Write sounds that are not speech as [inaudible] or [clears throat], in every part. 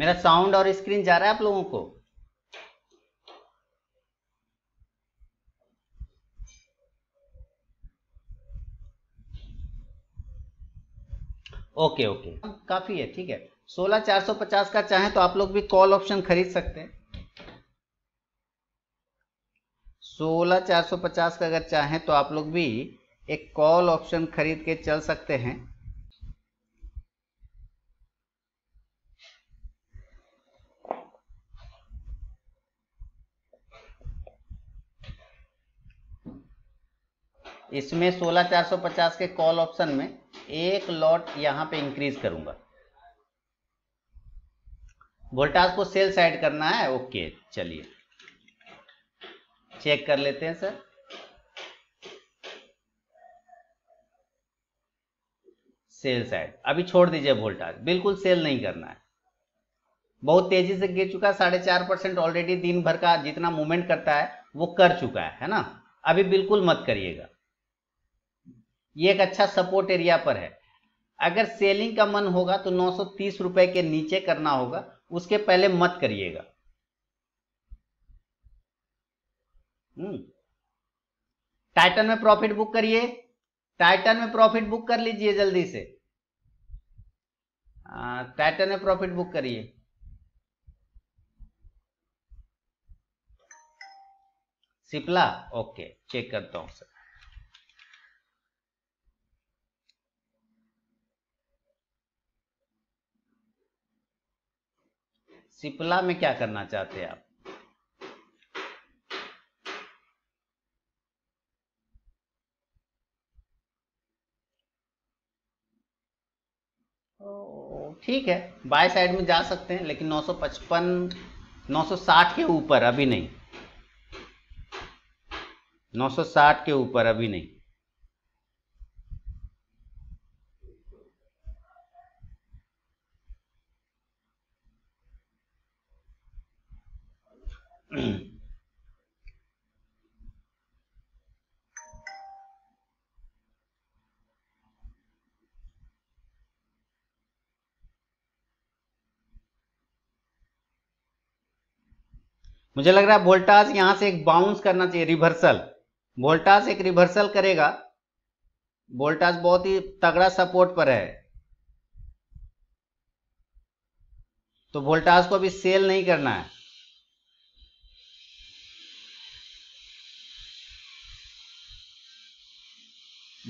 मेरा साउंड और स्क्रीन जा रहा है आप लोगों को ओके ओके काफी है ठीक है 16450 का चाहे तो आप लोग भी कॉल ऑप्शन खरीद सकते हैं 16450 का अगर चाहें तो आप लोग भी एक कॉल ऑप्शन खरीद के चल सकते हैं इसमें 16450 के कॉल ऑप्शन में एक लॉट यहां पे इंक्रीज करूंगा वोल्टाज को सेल साइड करना है ओके चलिए चेक कर लेते हैं सर सेल साइड अभी छोड़ दीजिए वोल्टाज बिल्कुल सेल नहीं करना है बहुत तेजी से गिर चुका है साढ़े चार परसेंट ऑलरेडी दिन भर का जितना मूवमेंट करता है वो कर चुका है है ना अभी बिल्कुल मत करिएगा ये एक अच्छा सपोर्ट एरिया पर है अगर सेलिंग का मन होगा तो नौ रुपए के नीचे करना होगा उसके पहले मत करिएगा टाइटन हम्म। में प्रॉफिट बुक करिए टाइटन में प्रॉफिट बुक कर लीजिए जल्दी से टाइटन में प्रॉफिट बुक करिए सिपला ओके चेक करता हूं सर सिपला में क्या करना चाहते हैं आप ठीक है बाय साइड में जा सकते हैं लेकिन 955 960 के ऊपर अभी नहीं 960 के ऊपर अभी नहीं [clears throat] मुझे लग रहा है वोल्टास यहां से एक बाउंस करना चाहिए रिवर्सल वोल्टास एक रिवर्सल करेगा वोल्टास बहुत ही तगड़ा सपोर्ट पर है तो वोल्टास को अभी सेल नहीं करना है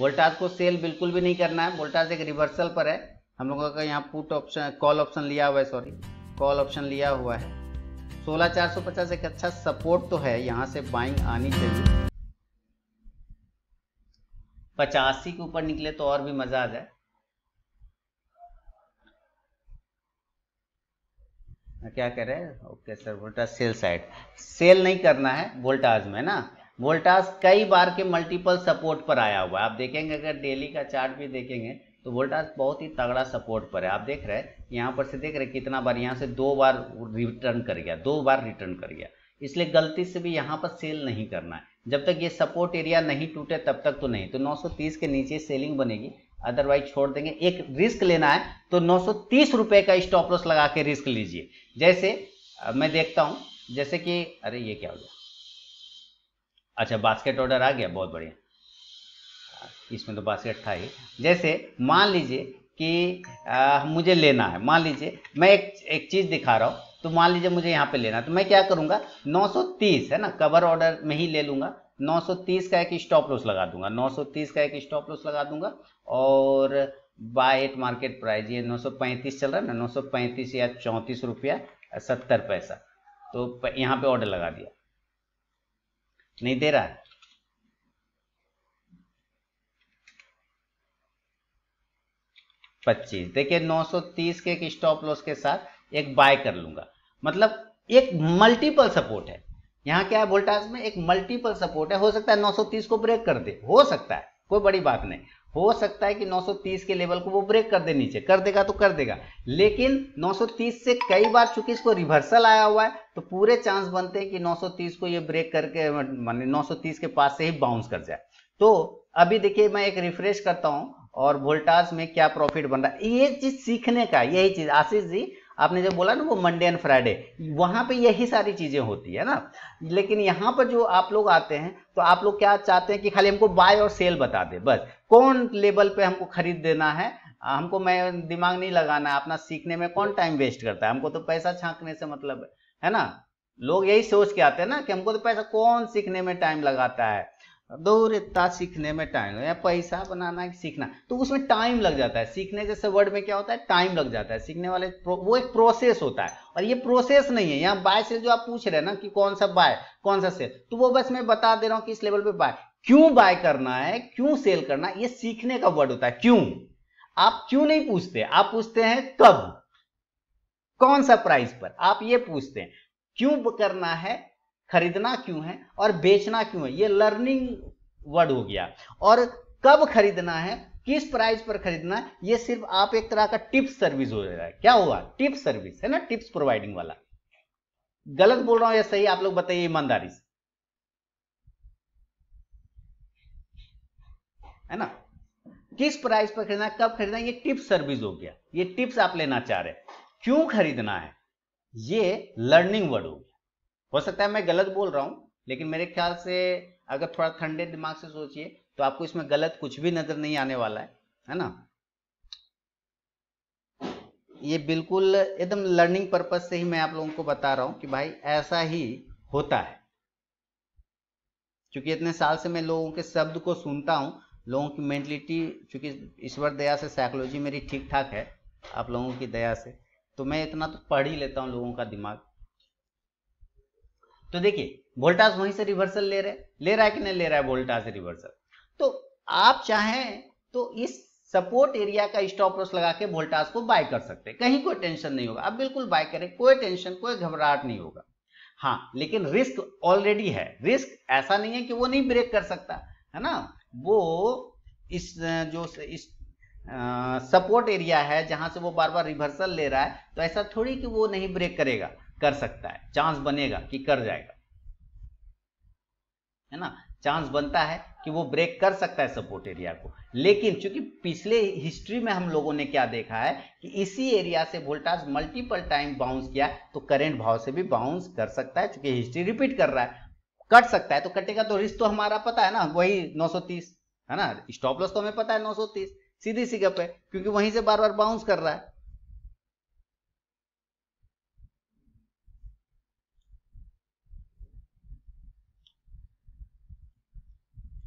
वोल्टाज को सेल बिल्कुल भी नहीं करना है वोल्टाज एक रिवर्सल पर है हम लोगों का यहाँ पुट ऑप्शन कॉल ऑप्शन लिया हुआ है सॉरी कॉल ऑप्शन लिया हुआ है 16450 एक अच्छा सपोर्ट तो है यहाँ से बाइंग आनी चाहिए पचासी के ऊपर निकले तो और भी मजा आ जाए क्या कह रहे हैं okay sir Voltas sell side sell नहीं करना है वोल्टाज में ना वोल्टास कई बार के मल्टीपल सपोर्ट पर आया हुआ है आप देखेंगे अगर डेली का चार्ट भी देखेंगे तो वोल्टास बहुत ही तगड़ा सपोर्ट पर है आप देख रहे हैं यहाँ पर से देख रहे कितना बार यहाँ से दो बार रिटर्न कर गया दो बार रिटर्न कर गया इसलिए गलती से भी यहाँ पर सेल नहीं करना है जब तक ये सपोर्ट एरिया नहीं टूटे तब तक तो नहीं तो 930 के नीचे सेलिंग बनेगी अदरवाइज छोड़ देंगे एक रिस्क लेना है तो नौ रुपए का स्टॉप लॉस लगा के रिस्क लीजिए जैसे मैं देखता हूँ जैसे कि अरे ये क्या हो गया अच्छा बास्केट ऑर्डर आ गया बहुत बढ़िया इसमें तो बास्केट था ही जैसे मान लीजिए कि आ, मुझे लेना है मान लीजिए मैं एक एक चीज़ दिखा रहा हूँ तो मान लीजिए मुझे यहाँ पे लेना तो मैं क्या करूँगा 930 है ना कवर ऑर्डर में ही ले लूँगा 930 का एक स्टॉप लॉस लगा दूंगा 930 का एक स्टॉप लॉस लगा दूंगा और बाय एट मार्केट प्राइस ये 935 चल रहा है ना 935 या चौंतीस रुपया सत्तर पैसा तो यहाँ पे ऑर्डर लगा दिया नहीं दे रहा है पच्चीस देखिए 930 के एक स्टॉप लॉस के साथ एक बाय कर लूंगा मतलब एक मल्टीपल सपोर्ट है यहां क्या है वोल्टाज में एक मल्टीपल सपोर्ट है हो सकता है 930 को ब्रेक कर दे हो सकता है कोई बड़ी बात नहीं हो सकता है कि 930 के लेवल को वो ब्रेक कर दे नीचे कर देगा तो कर देगा लेकिन 930 से कई बार चूंकि इसको रिवर्सल आया हुआ है तो पूरे चांस बनते हैं कि 930 को ये ब्रेक करके माने 930 के पास से ही बाउंस कर जाए तो अभी देखिए मैं एक रिफ्रेश करता हूं और वोल्टाज में क्या प्रॉफिट बन रहा है ये चीज सीखने का यही चीज आशीष जी आपने जो बोला ना वो मंडे एंड फ्राइडे वहाँ पे यही सारी चीज़ें होती है ना लेकिन यहाँ पर जो आप लोग आते हैं तो आप लोग क्या चाहते हैं कि खाली हमको बाय और सेल बता दे बस कौन लेवल पे हमको खरीद देना है हमको मैं दिमाग नहीं लगाना है अपना सीखने में कौन टाइम वेस्ट करता है हमको तो पैसा छाँकने से मतलब है, है ना लोग यही सोच के आते हैं ना कि हमको तो पैसा कौन सीखने में टाइम लगाता है दौड़ता सीखने में टाइम या पैसा बनाना है सीखना तो उसमें टाइम लग जाता है सीखने जैसे वर्ड में क्या होता है टाइम लग जाता है सीखने वाले वो एक प्रोसेस होता है और ये प्रोसेस नहीं है यहाँ बाय सेल जो आप पूछ रहे हैं ना कि कौन सा बाय कौन सा सेल तो वो बस मैं बता दे रहा हूँ कि इस लेवल पे बाय क्यों बाय करना है क्यों सेल करना ये सीखने का वर्ड होता है क्यों आप क्यों नहीं पूछते आप पूछते हैं कब कौन सा प्राइस पर आप ये पूछते हैं क्यों करना है खरीदना क्यों है और बेचना क्यों है ये लर्निंग वर्ड हो गया और कब खरीदना है किस प्राइस पर खरीदना है ये सिर्फ आप एक तरह का टिप्स सर्विस हो जाएगा क्या हुआ टिप्स सर्विस है ना टिप्स प्रोवाइडिंग वाला गलत बोल रहा हूं या सही आप लोग बताइए ईमानदारी से है ना किस प्राइस पर खरीदना कब खरीदना ये टिप्स सर्विस हो गया ये टिप्स आप लेना चाह रहे क्यों खरीदना है ये लर्निंग वर्ड हो गया हो सकता है मैं गलत बोल रहा हूं लेकिन मेरे ख्याल से अगर थोड़ा ठंडे दिमाग से सोचिए तो आपको इसमें गलत कुछ भी नजर नहीं आने वाला है है ना ये बिल्कुल एकदम लर्निंग पर्पज से ही मैं आप लोगों को बता रहा हूं कि भाई ऐसा ही होता है क्योंकि इतने साल से मैं लोगों के शब्द को सुनता हूं लोगों की मेंटलिटी चूंकि ईश्वर दया से साइकोलॉजी मेरी ठीक ठाक है आप लोगों की दया से तो मैं इतना तो पढ़ ही लेता हूँ लोगों का दिमाग तो देखिए वोल्टास वहीं से रिवर्सल ले रहे ले रहा है कि नहीं ले रहा है वोल्टास रिवर्सल तो आप चाहें तो इस सपोर्ट एरिया का स्टॉप लॉस लगा के वोल्टास को बाय कर सकते हैं कहीं कोई टेंशन नहीं होगा आप बिल्कुल बाय करें कोई टेंशन कोई घबराहट नहीं होगा हाँ लेकिन रिस्क ऑलरेडी है रिस्क ऐसा नहीं है कि वो नहीं ब्रेक कर सकता है ना वो इस जो इस सपोर्ट एरिया है जहां से वो बार बार रिवर्सल ले रहा है तो ऐसा थोड़ी कि वो नहीं ब्रेक करेगा कर सकता है चांस बनेगा कि कर जाएगा है ना चांस बनता है कि वो ब्रेक कर सकता है सपोर्ट एरिया को लेकिन चूंकि पिछले हिस्ट्री में हम लोगों ने क्या देखा है कि इसी एरिया से वोल्टाज मल्टीपल टाइम बाउंस किया तो करेंट भाव से भी बाउंस कर सकता है चूंकि हिस्ट्री रिपीट कर रहा है कट सकता है तो कटेगा तो रिस्क तो हमारा पता है ना वही 930 है ना स्टॉप लॉस तो हमें पता है 930 सीधी सी गप है क्योंकि वहीं से बार बार बाउंस कर रहा है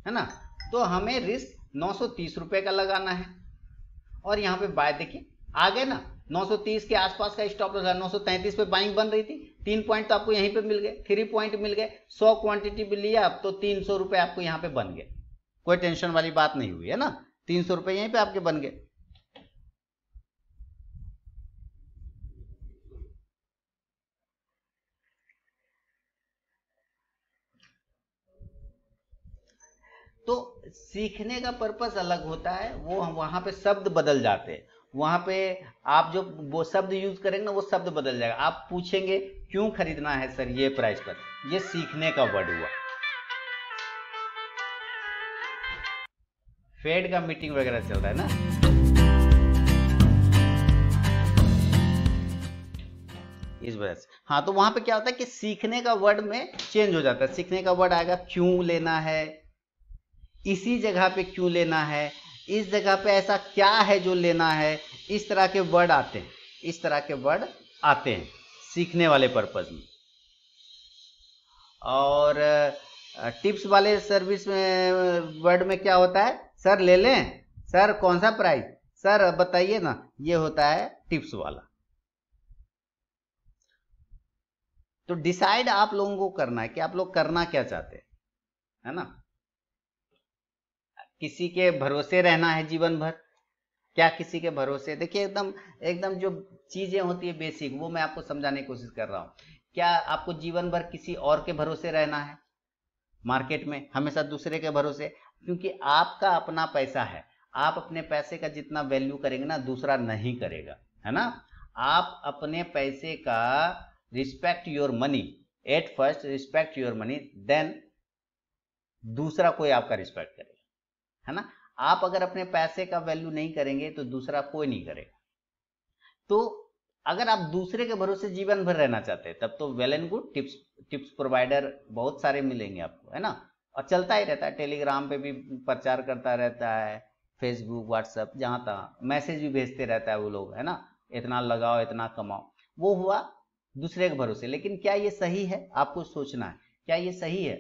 है ना तो हमें रिस्क नौ रुपए का लगाना है और यहाँ पे बाय देखिए आ गए ना 930 के आसपास का स्टॉप लगा 933 पे बाइंग बन रही थी तीन पॉइंट तो आपको यहीं पे मिल गए थ्री पॉइंट मिल गए 100 क्वांटिटी भी लिया अब तो तीन सौ रुपए आपको यहाँ पे बन गए कोई टेंशन वाली बात नहीं हुई है ना तीन सौ रुपए यहीं पे आपके बन गए तो सीखने का पर्पस अलग होता है वो हम वहाँ पे शब्द बदल जाते हैं वहाँ पे आप जो वो शब्द यूज करेंगे ना वो शब्द बदल जाएगा आप पूछेंगे क्यों खरीदना है सर ये प्राइस पर ये सीखने का वर्ड हुआ फेड का मीटिंग वगैरह चल रहा है ना इस वजह से हाँ तो वहां पे क्या होता है कि सीखने का वर्ड में चेंज हो जाता है सीखने का वर्ड आएगा क्यों लेना है इसी जगह पे क्यों लेना है इस जगह पे ऐसा क्या है जो लेना है इस तरह के वर्ड आते हैं इस तरह के वर्ड आते हैं सीखने वाले पर्पज में और टिप्स वाले सर्विस में वर्ड में क्या होता है सर ले लें सर कौन सा प्राइस सर बताइए ना ये होता है टिप्स वाला तो डिसाइड आप लोगों को करना है कि आप लोग करना क्या चाहते हैं है ना किसी के भरोसे रहना है जीवन भर क्या किसी के भरोसे देखिए एकदम एकदम जो चीजें होती है बेसिक वो मैं आपको समझाने की कोशिश कर रहा हूँ क्या आपको जीवन भर किसी और के भरोसे रहना है मार्केट में हमेशा दूसरे के भरोसे क्योंकि आपका अपना पैसा है आप अपने पैसे का जितना वैल्यू करेंगे ना दूसरा नहीं करेगा है ना आप अपने पैसे का respect your money at first respect your money then दूसरा कोई आपका रिस्पेक्ट करे है ना आप अगर अपने पैसे का वैल्यू नहीं करेंगे तो दूसरा कोई नहीं करेगा तो अगर आप दूसरे के भरोसे जीवन भर रहना चाहते हैं तब तो well and good tips tips provider बहुत सारे मिलेंगे आपको है ना और चलता ही रहता है टेलीग्राम पे भी प्रचार करता रहता है फेसबुक व्हाट्सएप जहाँ तक मैसेज भी भेजते रहता है वो लोग है ना इतना लगाओ इतना कमाओ वो हुआ दूसरे के भरोसे लेकिन क्या ये सही है आपको सोचना है क्या ये सही है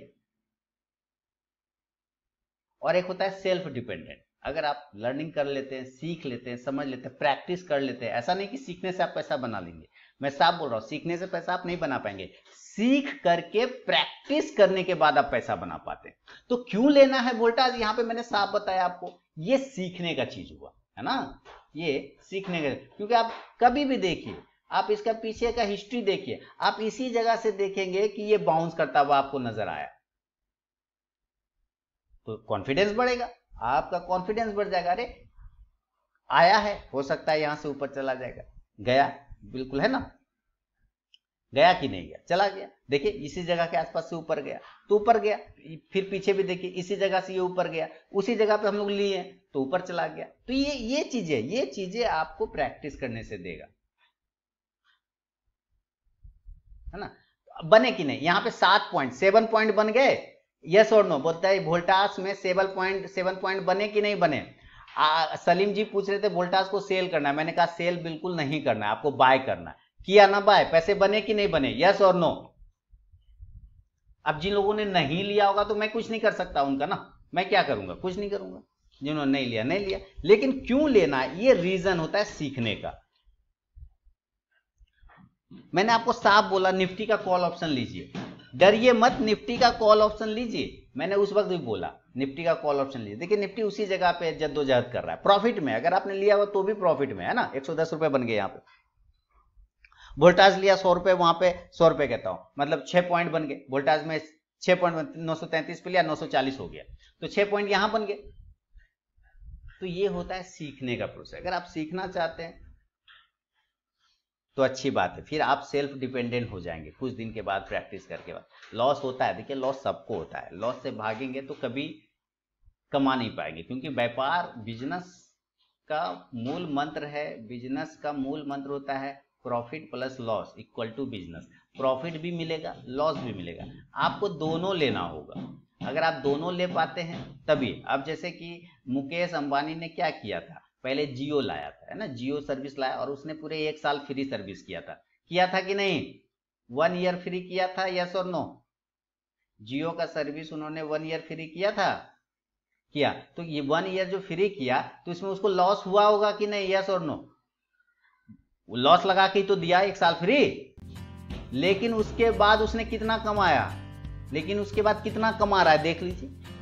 और एक होता है सेल्फ डिपेंडेंट अगर आप लर्निंग कर लेते हैं सीख लेते हैं समझ लेते हैं प्रैक्टिस कर लेते हैं ऐसा नहीं कि सीखने से आप पैसा बना लेंगे मैं साफ बोल रहा हूँ सीखने से पैसा आप नहीं बना पाएंगे सीख करके प्रैक्टिस करने के बाद आप पैसा बना पाते हैं तो क्यों लेना है वोल्टाज यहाँ पे मैंने साफ बताया आपको ये सीखने का चीज हुआ है ना ये सीखने का क्योंकि आप कभी भी देखिए आप इसका पीछे का हिस्ट्री देखिए आप इसी जगह से देखेंगे कि ये बाउंस करता हुआ आपको नजर आया तो कॉन्फिडेंस बढ़ेगा आपका कॉन्फिडेंस बढ़ जाएगा अरे आया है हो सकता है यहां से ऊपर चला जाएगा गया बिल्कुल है ना गया कि नहीं गया चला गया देखिए इसी जगह के आसपास से ऊपर गया तो ऊपर गया फिर पीछे भी देखिए इसी जगह से ये ऊपर गया उसी जगह पे हम लोग लिए तो ऊपर चला गया तो ये ये चीजें ये चीजें आपको प्रैक्टिस करने से देगा है ना बने कि नहीं यहां पे सात पॉइंट सेवन पॉइंट बन गए यस और नो बोलता है वोल्टास में सेवन पॉइंट सेवन पॉइंट बने कि नहीं बने आ, सलीम जी पूछ रहे थे वोल्टास को सेल करना मैंने कहा सेल बिल्कुल नहीं करना आपको बाय करना किया ना बाय पैसे बने कि नहीं बने यस और नो अब जिन लोगों ने नहीं लिया होगा तो मैं कुछ नहीं कर सकता उनका ना मैं क्या करूंगा कुछ नहीं करूंगा जिन्होंने नहीं लिया नहीं लिया लेकिन क्यों लेना ये रीजन होता है सीखने का मैंने आपको साफ बोला निफ्टी का कॉल ऑप्शन लीजिए डरिए मत निफ्टी का कॉल ऑप्शन लीजिए मैंने उस वक्त भी बोला निफ्टी का कॉल ऑप्शन लीजिए देखिए निफ्टी उसी जगह पे जद्दोजहद कर रहा है प्रॉफिट में अगर आपने लिया हुआ तो भी प्रॉफिट में है ना एक रुपए बन गए यहाँ पे वोल्टाज लिया सौ रुपए वहां पे सौ रुपए कहता हूं मतलब छह पॉइंट बन गए वोल्टाज में छह पॉइंट नौ सौ तैंतीस पे लिया नौ सौ चालीस हो गया तो छह पॉइंट यहां बन गए तो ये होता है सीखने का प्रोसेस अगर आप सीखना चाहते हैं तो अच्छी बात है फिर आप सेल्फ डिपेंडेंट हो जाएंगे कुछ दिन के बाद प्रैक्टिस करके बाद लॉस होता है देखिए लॉस सबको होता है लॉस से भागेंगे तो कभी कमा नहीं पाएंगे क्योंकि व्यापार बिजनेस का मूल मंत्र है बिजनेस का मूल मंत्र होता है profit plus loss equal to business profit भी मिलेगा लॉस भी मिलेगा आपको दोनों लेना होगा अगर आप दोनों ले पाते हैं तभी अब जैसे कि मुकेश अंबानी ने क्या किया था पहले जियो लाया था है ना जियो सर्विस लाया और उसने पूरे एक साल फ्री सर्विस किया था किया था कि नहीं वन ईयर फ्री किया था यस और नो जियो का सर्विस उन्होंने वन ईयर फ्री किया था किया तो ये वन ईयर जो फ्री किया तो इसमें उसको लॉस हुआ होगा कि नहीं यस और नो लॉस लगा के तो दिया एक साल फ्री लेकिन उसके बाद उसने कितना कमाया लेकिन उसके बाद कितना कमा रहा है देख लीजिए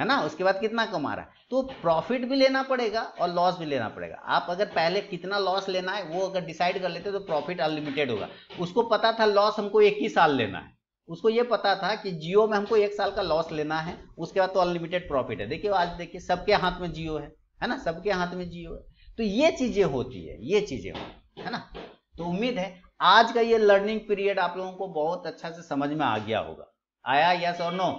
है ना उसके बाद कितना कमा रहा है तो प्रॉफिट भी लेना पड़ेगा और लॉस भी लेना पड़ेगा आप अगर पहले कितना लॉस लेना है वो अगर डिसाइड कर लेते तो प्रॉफिट अनलिमिटेड होगा उसको पता था लॉस हमको एक ही साल लेना है उसको ये पता था कि जियो में हमको एक साल का लॉस लेना है उसके बाद तो अनलिमिटेड प्रॉफिट है देखिए आज देखिए सबके हाथ में जियो है है ना सबके हाथ में जियो है तो ये चीजें होती है ये चीजें होती है ना तो उम्मीद है आज का ये लर्निंग पीरियड आप लोगों को बहुत अच्छा से समझ में आ गया होगा आया यस और नो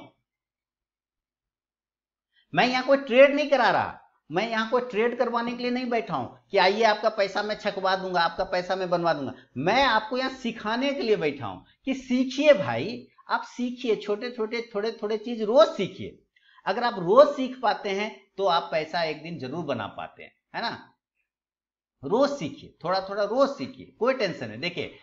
मैं यहाँ कोई ट्रेड नहीं करा रहा मैं यहाँ कोई ट्रेड करवाने के लिए नहीं बैठा हूं कि आइए आपका पैसा मैं छकवा दूंगा आपका पैसा मैं बनवा दूंगा मैं आपको यहाँ सिखाने के लिए बैठा हूं कि सीखिए भाई आप सीखिए छोटे छोटे थोड़े थोड़े चीज रोज सीखिए अगर आप रोज सीख पाते हैं तो आप पैसा एक दिन जरूर बना पाते हैं है ना रोज सीखिए थोड़ा थोड़ा रोज सीखिए कोई टेंशन है देखिए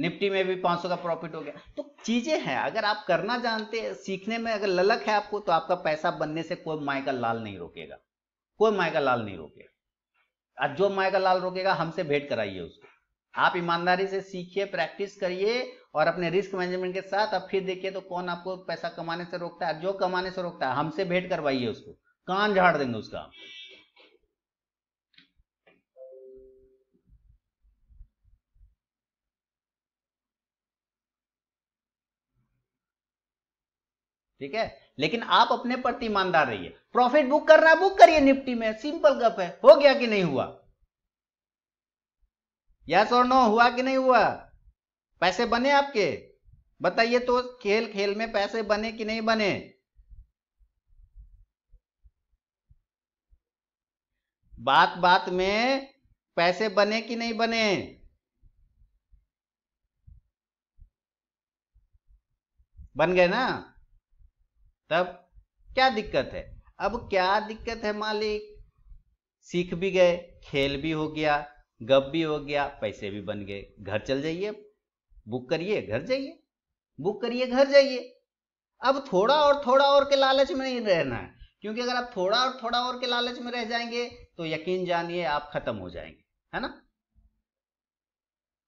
निफ्टी में भी 500 का प्रॉफिट हो गया तो चीजें हैं अगर आप करना जानते सीखने में अगर ललक है आपको तो आपका पैसा बनने से कोई माई का लाल नहीं रोकेगा कोई माई का लाल नहीं रोकेगा और जो माई का लाल रोकेगा हमसे भेंट कराइए उसको आप ईमानदारी से सीखिए प्रैक्टिस करिए और अपने रिस्क मैनेजमेंट के साथ अब फिर देखिए तो कौन आपको पैसा कमाने से रोकता है जो कमाने से रोकता है हमसे भेंट करवाइए उसको कान झाड़ देंगे उसका ठीक है लेकिन आप अपने प्रति ईमानदार रहिए प्रॉफिट बुक करना बुक करिए निफ्टी में सिंपल गप है हो गया कि नहीं हुआ यस और नो हुआ कि नहीं हुआ पैसे बने आपके बताइए तो खेल खेल में पैसे बने कि नहीं बने बात बात में पैसे बने कि नहीं बने बन गए ना तब क्या दिक्कत है अब क्या दिक्कत है मालिक सीख भी गए खेल भी हो गया गप भी हो गया पैसे भी बन गए घर चल जाइए बुक करिए घर जाइए बुक करिए घर जाइए अब थोड़ा और थोड़ा और के लालच में नहीं रहना है क्योंकि अगर आप थोड़ा और थोड़ा और के लालच में रह जाएंगे तो यकीन जानिए आप खत्म हो जाएंगे है ना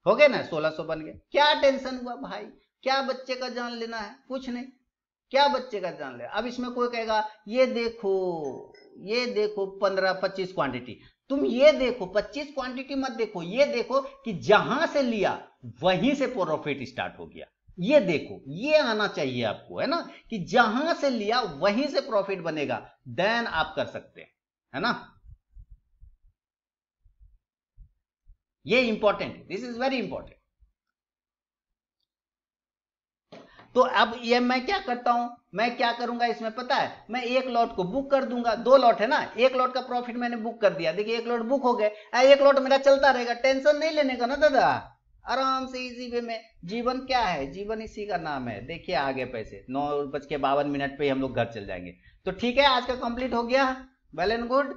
हो गए ना सोलह सो बन गए क्या टेंशन हुआ भाई क्या बच्चे का जान लेना है कुछ नहीं क्या बच्चे का जान ले अब इसमें कोई कहेगा ये देखो ये देखो पंद्रह पच्चीस क्वांटिटी तुम ये देखो पच्चीस क्वांटिटी मत देखो ये देखो कि जहां से लिया वहीं से प्रॉफिट स्टार्ट हो गया ये देखो ये आना चाहिए आपको है ना कि जहां से लिया वहीं से प्रॉफिट बनेगा देन आप कर सकते हैं है ना ये important this is very important तो अब ये मैं क्या करता हूं मैं क्या करूंगा इसमें पता है मैं एक लॉट को बुक कर दूंगा दो लॉट है ना एक लॉट का प्रॉफिट मैंने बुक कर दिया देखिए एक लॉट बुक हो गए एक लॉट मेरा चलता रहेगा टेंशन नहीं लेने का ना दादा आराम से इजी वे में जीवन क्या है जीवन इसी का नाम है देखिए आगे पैसे नौ बज के बावन मिनट पे हम लोग घर चल जाएंगे तो ठीक है आज का कंप्लीट हो गया वेल एंड गुड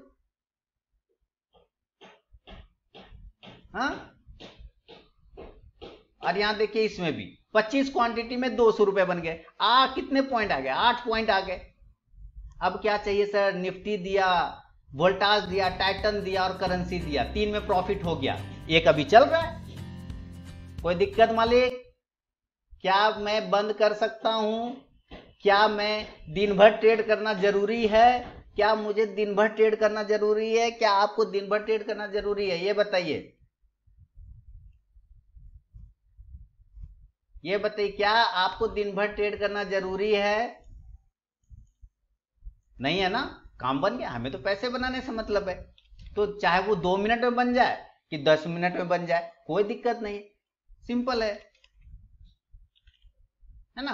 हाँ और यहां देखिए इसमें भी 25 क्वांटिटी में दो सौ रुपए बन गए आ कितने पॉइंट आ गए आठ पॉइंट आ गए अब क्या चाहिए सर निफ्टी दिया वोल्टास दिया टाइटन दिया और करेंसी दिया तीन में प्रॉफिट हो गया एक अभी चल रहा है कोई दिक्कत मालिक क्या मैं बंद कर सकता हूं क्या मैं दिन भर ट्रेड करना जरूरी है क्या मुझे दिन भर ट्रेड करना जरूरी है क्या आपको दिन भर ट्रेड करना जरूरी है ये बताइए ये बताइए क्या आपको दिन भर ट्रेड करना जरूरी है नहीं है ना काम बन गया हमें तो पैसे बनाने से मतलब है तो चाहे वो दो मिनट में बन जाए कि दस मिनट में बन जाए कोई दिक्कत नहीं सिंपल है है ना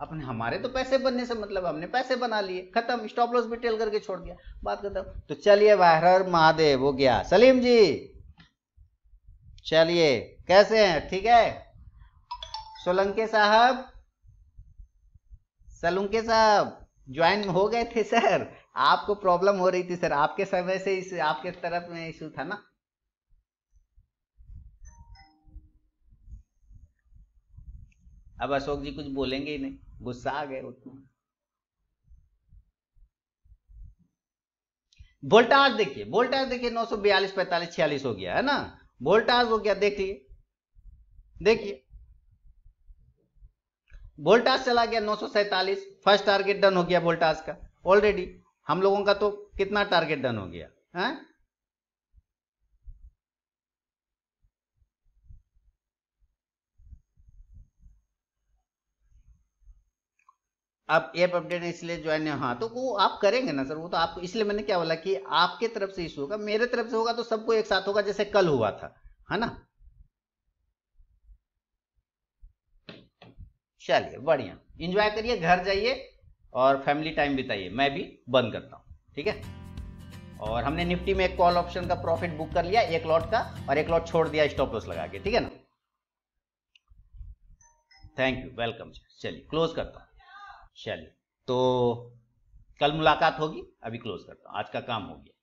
अपने हमारे तो पैसे बनने से मतलब हमने पैसे बना लिए खत्म स्टॉप लॉस भी टेल करके छोड़ दिया बात खत्म तो चलिए वाहर महादेव हो गया सलीम जी चलिए कैसे हैं ठीक है सोलंके साहब सलुंके साहब ज्वाइन हो गए थे सर आपको प्रॉब्लम हो रही थी सर आपके समय से इस आपके तरफ में इशू था ना अब अशोक जी कुछ बोलेंगे ही नहीं गुस्सा आ गए उतना वोल्टाज देखिए वोल्टाज देखिए बयालीस पैंतालीस छियालीस हो गया है ना वोल्टाज हो गया देखिए देखिए वोल्टास चला गया नौ फर्स्ट टारगेट डन हो गया वोल्टास का ऑलरेडी हम लोगों का तो कितना टारगेट डन हो गया हाँ? है आप एप अपडेट इसलिए ज्वाइन है हाँ तो वो आप करेंगे ना सर वो तो आपको इसलिए मैंने क्या बोला कि आपके तरफ से इशू होगा मेरे तरफ से होगा तो सबको एक साथ होगा जैसे कल हुआ था है ना चलिए बढ़िया इंजॉय करिए घर जाइए और फैमिली टाइम बिताइए मैं भी बंद करता हूँ ठीक है और हमने निफ्टी में एक कॉल ऑप्शन का प्रॉफिट बुक कर लिया एक लॉट का और एक लॉट छोड़ दिया स्टॉप लॉस लगा के ठीक है ना थैंक यू वेलकम सर चलिए क्लोज करता हूँ चलिए तो कल मुलाकात होगी अभी क्लोज करता हूँ आज का काम हो गया